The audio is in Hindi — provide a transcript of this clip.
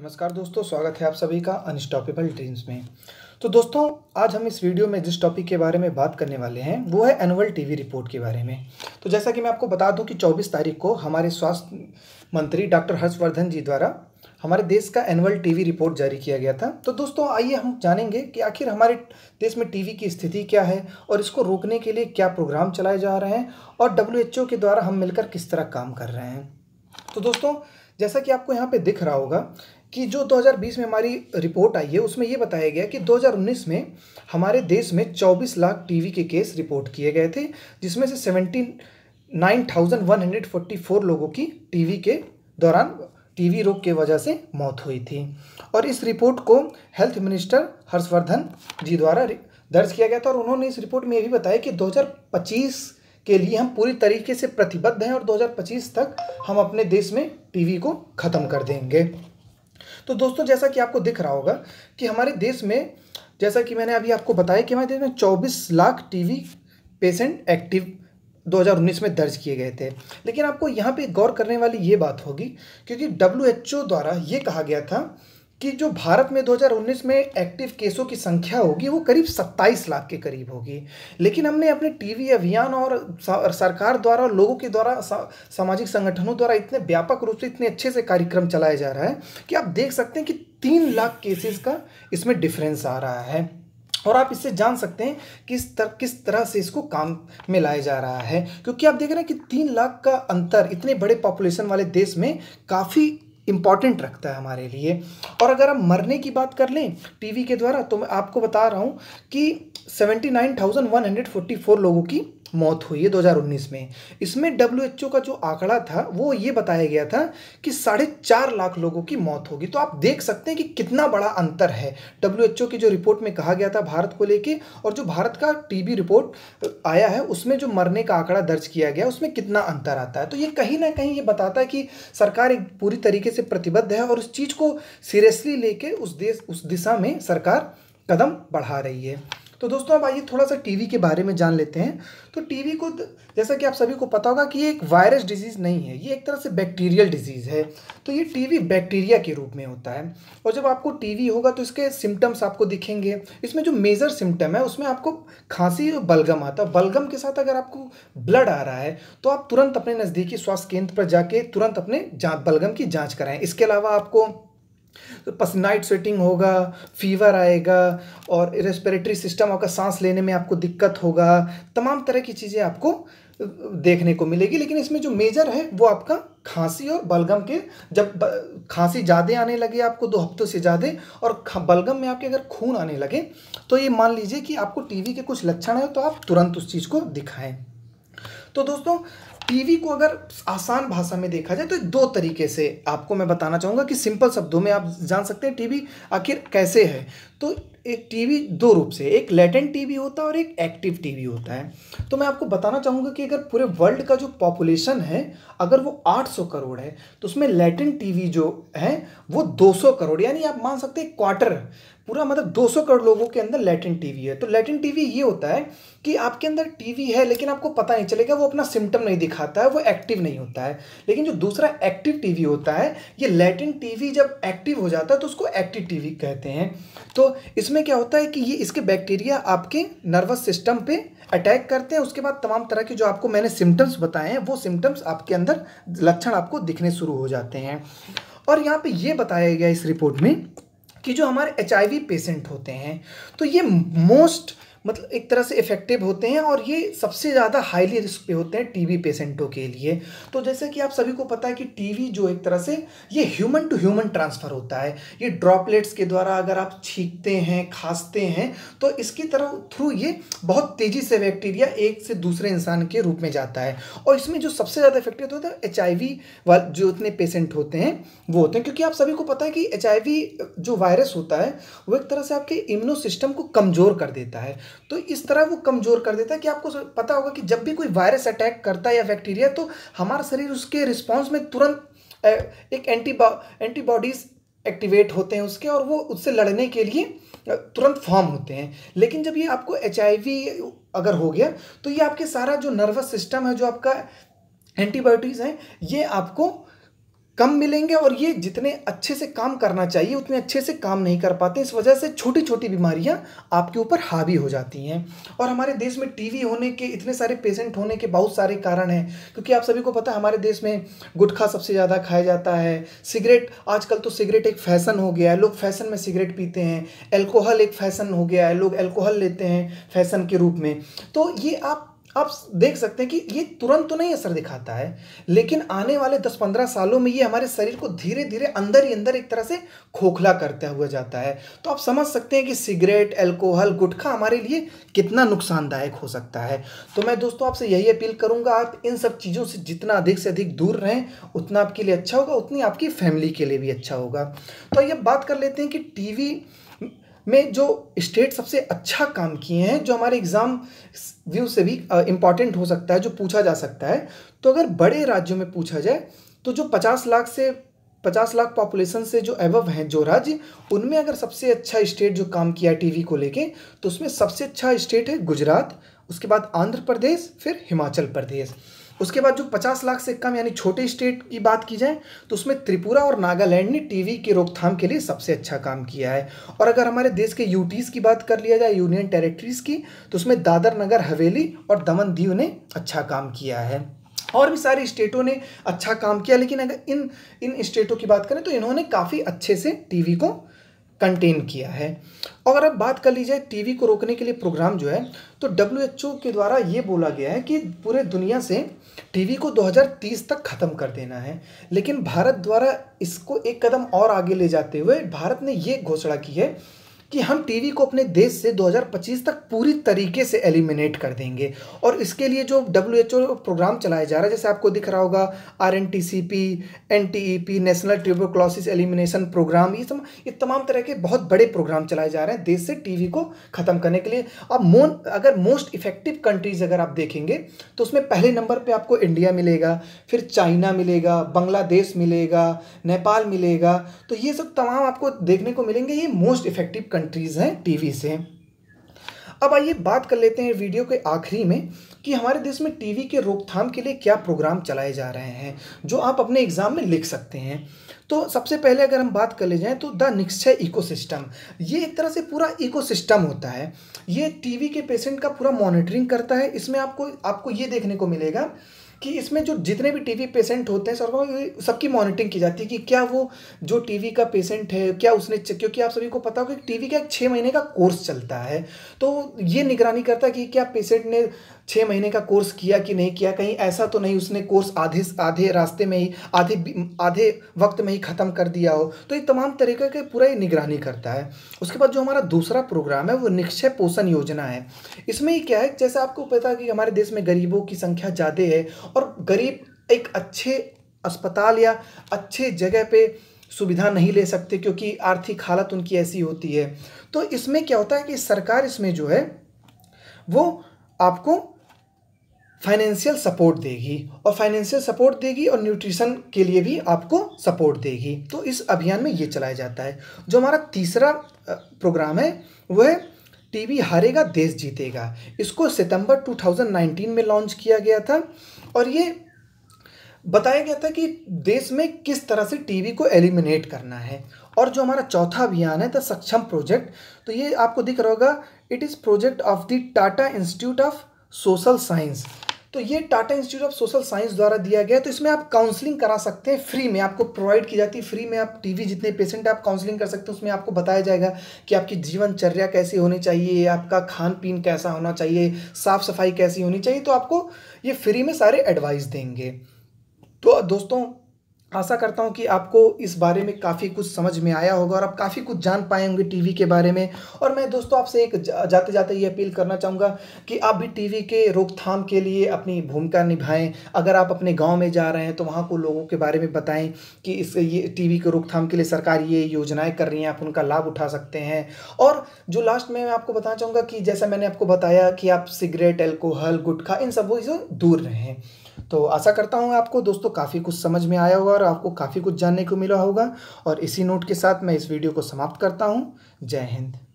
नमस्कार दोस्तों स्वागत है आप सभी का अनस्टॉपेबल ड्रीम्स में तो दोस्तों आज हम इस वीडियो में जिस टॉपिक के बारे में बात करने वाले हैं वो है एनुअल टीवी रिपोर्ट के बारे में तो जैसा कि मैं आपको बता दूं कि 24 तारीख को हमारे स्वास्थ्य मंत्री डॉक्टर हर्षवर्धन जी द्वारा हमारे देश का एनुअल टीवी रिपोर्ट जारी किया गया था तो दोस्तों आइए हम जानेंगे कि आखिर हमारे देश में टीवी की स्थिति क्या है और इसको रोकने के लिए क्या प्रोग्राम चलाए जा रहे हैं और डब्ल्यू के द्वारा हम मिलकर किस तरह काम कर रहे हैं तो दोस्तों जैसा कि आपको यहाँ पे दिख रहा होगा कि जो 2020 में हमारी रिपोर्ट आई है उसमें ये बताया गया कि 2019 में हमारे देश में 24 लाख टीवी के केस रिपोर्ट किए गए थे जिसमें से seventy nine thousand one hundred forty four लोगों की टीवी के दौरान टीवी रोग के वजह से मौत हुई थी और इस रिपोर्ट को हेल्थ मिनिस्टर हर्षवर्धन जी द्वारा दर्ज किया गया था और उन्होंने इस रिपोर्ट में ये भी बताया कि दो के लिए हम पूरी तरीके से प्रतिबद्ध हैं और 2025 तक हम अपने देश में टीवी को ख़त्म कर देंगे तो दोस्तों जैसा कि आपको दिख रहा होगा कि हमारे देश में जैसा कि मैंने अभी आपको बताया कि हमारे देश में 24 लाख टीवी पेशेंट एक्टिव 2019 में दर्ज किए गए थे लेकिन आपको यहाँ पे गौर करने वाली ये बात होगी क्योंकि डब्ल्यू द्वारा ये कहा गया था कि जो भारत में 2019 में एक्टिव केसों की संख्या होगी वो करीब 27 लाख के करीब होगी लेकिन हमने अपने टीवी अभियान और सरकार द्वारा और लोगों के द्वारा सामाजिक संगठनों द्वारा इतने व्यापक रूप से इतने अच्छे से कार्यक्रम चलाया जा रहा है कि आप देख सकते हैं कि तीन लाख केसेस का इसमें डिफरेंस आ रहा है और आप इससे जान सकते हैं किस तर, किस तरह से इसको काम में लाया जा रहा है क्योंकि आप देख रहे हैं कि तीन लाख का अंतर इतने बड़े पॉपुलेशन वाले देश में काफ़ी इम्पॉर्टेंट रखता है हमारे लिए और अगर हम मरने की बात कर लें टीवी के द्वारा तो मैं आपको बता रहा हूँ कि seventy nine thousand one hundred forty four लोगों की मौत हुई है 2019 में इसमें डब्ल्यू का जो आंकड़ा था वो ये बताया गया था कि साढ़े चार लाख लोगों की मौत होगी तो आप देख सकते हैं कि कितना बड़ा अंतर है डब्ल्यू की जो रिपोर्ट में कहा गया था भारत को लेके और जो भारत का टीबी रिपोर्ट आया है उसमें जो मरने का आंकड़ा दर्ज किया गया उसमें कितना अंतर आता है तो ये कहीं ना कहीं ये बताता है कि सरकार एक पूरी तरीके से प्रतिबद्ध है और उस चीज़ को सीरियसली लेके उस देश उस दिशा में सरकार कदम बढ़ा रही है तो दोस्तों अब आइए थोड़ा सा टीवी के बारे में जान लेते हैं तो टीवी को जैसा कि आप सभी को पता होगा कि ये एक वायरस डिजीज़ नहीं है ये एक तरह से बैक्टीरियल डिजीज़ है तो ये टीवी बैक्टीरिया के रूप में होता है और जब आपको टीवी होगा तो इसके सिम्टम्स आपको दिखेंगे इसमें जो मेजर सिम्टम है उसमें आपको खांसी और बलगम आता है बलगम के साथ अगर आपको ब्लड आ रहा है तो आप तुरंत अपने नज़दीकी स्वास्थ्य केंद्र पर जाके तुरंत अपने बलगम की जाँच कराएँ इसके अलावा आपको तो पस नाइट स्वेटिंग होगा फीवर आएगा और रेस्पिरेटरी सिस्टम आपका सांस लेने में आपको दिक्कत होगा तमाम तरह की चीज़ें आपको देखने को मिलेगी लेकिन इसमें जो मेजर है वो आपका खांसी और बलगम के जब खांसी ज़्यादा आने लगे आपको दो हफ्तों से ज़्यादा और बलगम में आपके अगर खून आने लगे तो ये मान लीजिए कि आपको टीवी के कुछ लक्षण हैं तो आप तुरंत उस चीज़ को दिखाएं तो दोस्तों टीवी को अगर आसान भाषा में देखा जाए तो दो तरीके से आपको मैं बताना चाहूँगा कि सिंपल शब्दों में आप जान सकते हैं टीवी आखिर कैसे है तो एक टीवी दो रूप से एक लेटेंट टीवी होता है और एक एक्टिव टीवी होता है तो मैं आपको बताना चाहूँगा कि अगर पूरे वर्ल्ड का जो पॉपुलेशन है अगर वो 800 करोड़ है तो उसमें लेटेंट टीवी जो है वो 200 करोड़ यानी आप मान सकते हैं क्वार्टर पूरा मतलब 200 करोड़ लोगों के अंदर लैटिन टीवी है तो लैटिन टीवी ये होता है कि आपके अंदर टीवी है लेकिन आपको पता नहीं चलेगा वो अपना सिम्टम नहीं दिखाता है वो एक्टिव नहीं होता है लेकिन जो दूसरा एक्टिव टीवी होता है ये लेटिन टीवी जब एक्टिव हो जाता है तो उसको एक्टिव टीवी कहते हैं तो इसमें क्या होता है कि ये इसके बैक्टीरिया आपके नर्वस सिस्टम पर अटैक करते हैं उसके बाद तमाम तरह के जो आपको मैंने सिम्टम्स बताए हैं वो सिम्टम्स आपके अंदर लक्षण आपको दिखने शुरू हो जाते हैं और यहाँ पर ये बताया गया इस रिपोर्ट में कि जो हमारे एच पेशेंट होते हैं तो ये मोस्ट मतलब एक तरह से इफ़ेक्टिव होते हैं और ये सबसे ज़्यादा हाईली रिस्क पे होते हैं टीवी पेशेंटों के लिए तो जैसे कि आप सभी को पता है कि टीवी जो एक तरह से ये ह्यूमन टू ह्यूमन ट्रांसफ़र होता है ये ड्रॉपलेट्स के द्वारा अगर आप छींकते हैं खांसते हैं तो इसकी तरह थ्रू ये बहुत तेज़ी से बैक्टीरिया एक से दूसरे इंसान के रूप में जाता है और इसमें जो सबसे ज़्यादा इफेक्टिव होता है एच आई जो इतने पेशेंट होते हैं वो होते हैं क्योंकि आप सभी को पता है कि एच जो वायरस होता है वो एक तरह से आपके इम्यूनो सिस्टम को कमज़ोर कर देता है तो इस तरह वो कमज़ोर कर देता है कि आपको पता होगा कि जब भी कोई वायरस अटैक करता है या बैक्टीरिया तो हमारा शरीर उसके रिस्पॉन्स में तुरंत एक एंटीबा एंटीबॉडीज़ एक्टिवेट होते हैं उसके और वो उससे लड़ने के लिए तुरंत फॉर्म होते हैं लेकिन जब ये आपको एच अगर हो गया तो ये आपके सारा जो नर्वस सिस्टम है जो आपका एंटीबायोटिक्स हैं ये आपको कम मिलेंगे और ये जितने अच्छे से काम करना चाहिए उतने अच्छे से काम नहीं कर पाते इस वजह से छोटी छोटी बीमारियां आपके ऊपर हावी हो जाती हैं और हमारे देश में टीवी होने के इतने सारे पेशेंट होने के बहुत सारे कारण हैं क्योंकि आप सभी को पता है हमारे देश में गुटखा सबसे ज़्यादा खाया जाता है सिगरेट आजकल तो सिगरेट एक फैशन हो गया है लोग फैशन में सिगरेट पीते हैं एल्कोहल एक फैशन हो गया है लोग एल्कोहल लेते हैं फैशन के रूप में तो ये आप आप देख सकते हैं कि ये तुरंत तो नहीं असर दिखाता है लेकिन आने वाले 10-15 सालों में ये हमारे शरीर को धीरे धीरे अंदर ही अंदर एक तरह से खोखला करता हुआ जाता है तो आप समझ सकते हैं कि सिगरेट अल्कोहल गुटखा हमारे लिए कितना नुकसानदायक हो सकता है तो मैं दोस्तों आपसे यही अपील करूँगा आप इन सब चीज़ों से जितना अधिक से अधिक दूर रहें उतना आपके लिए अच्छा होगा उतनी आपकी फैमिली के लिए भी अच्छा होगा तो ये बात कर लेते हैं कि टी में जो स्टेट सबसे अच्छा काम किए हैं जो हमारे एग्ज़ाम व्यू से भी इम्पॉर्टेंट हो सकता है जो पूछा जा सकता है तो अगर बड़े राज्यों में पूछा जाए तो जो पचास लाख से पचास लाख पॉपुलेशन से जो एवव हैं जो राज्य उनमें अगर सबसे अच्छा स्टेट जो काम किया टीवी को लेके तो उसमें सबसे अच्छा स्टेट है गुजरात उसके बाद आंध्र प्रदेश फिर हिमाचल प्रदेश उसके बाद जो 50 लाख से कम यानी छोटे स्टेट की बात की जाए तो उसमें त्रिपुरा और नागालैंड ने टीवी की रोकथाम के लिए सबसे अच्छा काम किया है और अगर हमारे देश के यूटीज़ की बात कर लिया जाए यूनियन टेरेटरीज़ की तो उसमें दादर नगर हवेली और दमन दीव ने अच्छा काम किया है और भी सारे स्टेटों ने अच्छा काम किया लेकिन अगर इन इन स्टेटों की बात करें तो इन्होंने काफ़ी अच्छे से टी को कंटेन किया है और अगर आप बात कर लीजिए टीवी को रोकने के लिए प्रोग्राम जो है तो डब्ल्यू के द्वारा ये बोला गया है कि पूरे दुनिया से टीवी को 2030 तक ख़त्म कर देना है लेकिन भारत द्वारा इसको एक कदम और आगे ले जाते हुए भारत ने ये घोषणा की है कि हम टीवी को अपने देश से 2025 तक पूरी तरीके से एलिमिनेट कर देंगे और इसके लिए जो डब्ल्यू प्रोग्राम चलाया जा रहा है जैसे आपको दिख रहा होगा R N T C P N T E P national क्लॉसिस एलिमिनेशन प्रोग्राम ये सब ये तमाम तरह के बहुत बड़े प्रोग्राम चलाए जा रहे हैं देश से टी को ख़त्म करने के लिए अब मोन अगर मोस्ट इफेक्टिव कंट्रीज अगर आप देखेंगे तो उसमें पहले नंबर पर आपको इंडिया मिलेगा फिर चाइना मिलेगा बांग्लादेश मिलेगा नेपाल मिलेगा तो ये सब तमाम आपको देखने को मिलेंगे ये मोस्ट इफेक्टिव कंट्रीज़ हैं टीवी से अब आइए बात कर लेते हैं वीडियो के आखिरी में कि हमारे देश में टीवी के रोकथाम के लिए क्या प्रोग्राम चलाए जा रहे हैं जो आप अपने एग्ज़ाम में लिख सकते हैं तो सबसे पहले अगर हम बात कर ले जाएं तो द निश्चय इकोसिस्टम ये एक तरह से पूरा इकोसिस्टम होता है ये टीवी के पेशेंट का पूरा मॉनिटरिंग करता है इसमें आपको आपको ये देखने को मिलेगा कि इसमें जो जितने भी टीवी पेशेंट होते हैं सर सबकी मॉनिटरिंग की जाती है कि क्या वो जो टीवी का पेशेंट है क्या उसने क्योंकि आप सभी को पता होगा कि टीवी का एक छः महीने का कोर्स चलता है तो ये निगरानी करता है कि क्या पेशेंट ने छः महीने का कोर्स किया कि नहीं किया कहीं ऐसा तो नहीं उसने कोर्स आधे आधे रास्ते में ही आधे आधे वक्त में ही ख़त्म कर दिया हो तो ये तमाम तरीके के पूरा ही निगरानी करता है उसके बाद जो हमारा दूसरा प्रोग्राम है वो निक्षय पोषण योजना है इसमें क्या है जैसे आपको पता है कि हमारे देश में गरीबों की संख्या ज़्यादा है और गरीब एक अच्छे अस्पताल या अच्छे जगह पे सुविधा नहीं ले सकते क्योंकि आर्थिक हालत उनकी ऐसी होती है तो इसमें क्या होता है कि सरकार इसमें जो है वो आपको फाइनेंशियल सपोर्ट देगी और फाइनेंशियल सपोर्ट देगी और न्यूट्रिशन के लिए भी आपको सपोर्ट देगी तो इस अभियान में ये चलाया जाता है जो हमारा तीसरा प्रोग्राम है वह है टीबी हारेगा देश जीतेगा इसको सितंबर 2019 में लॉन्च किया गया था और ये बताया गया था कि देश में किस तरह से टीबी को एलिमिनेट करना है और जो हमारा चौथा अभियान है द सक्षम प्रोजेक्ट तो ये आपको दिख रहा होगा it is project of the Tata institute of social science तो ये Tata institute of social science द्वारा दिया गया है तो इसमें आप काउंसलिंग करा सकते हैं फ्री में आपको प्रोवाइड की जाती है फ्री में आप टीवी जितने पेशेंट आप काउंसलिंग कर सकते हैं उसमें आपको बताया जाएगा कि आपकी जीवनचर्या कैसी होनी चाहिए आपका खान पीन कैसा होना चाहिए साफ़ सफाई कैसी होनी चाहिए तो आपको ये फ्री में सारे एडवाइस देंगे तो दोस्तों आशा करता हूँ कि आपको इस बारे में काफ़ी कुछ समझ में आया होगा और आप काफ़ी कुछ जान पाए होंगे टीवी के बारे में और मैं दोस्तों आपसे एक जाते जाते ये अपील करना चाहूँगा कि आप भी टीवी के रोकथाम के लिए अपनी भूमिका निभाएं अगर आप अपने गांव में जा रहे हैं तो वहाँ को लोगों के बारे में बताएं कि इस ये टी के रोकथाम के लिए सरकार ये योजनाएँ कर रही हैं आप उनका लाभ उठा सकते हैं और जो लास्ट में मैं आपको बताना चाहूँगा कि जैसा मैंने आपको बताया कि आप सिगरेट एल्कोहल गुटखा इन सब चीज़ों दूर रहें तो आशा करता हूँ आपको दोस्तों काफ़ी कुछ समझ में आया होगा और आपको काफ़ी कुछ जानने को मिला होगा और इसी नोट के साथ मैं इस वीडियो को समाप्त करता हूँ जय हिंद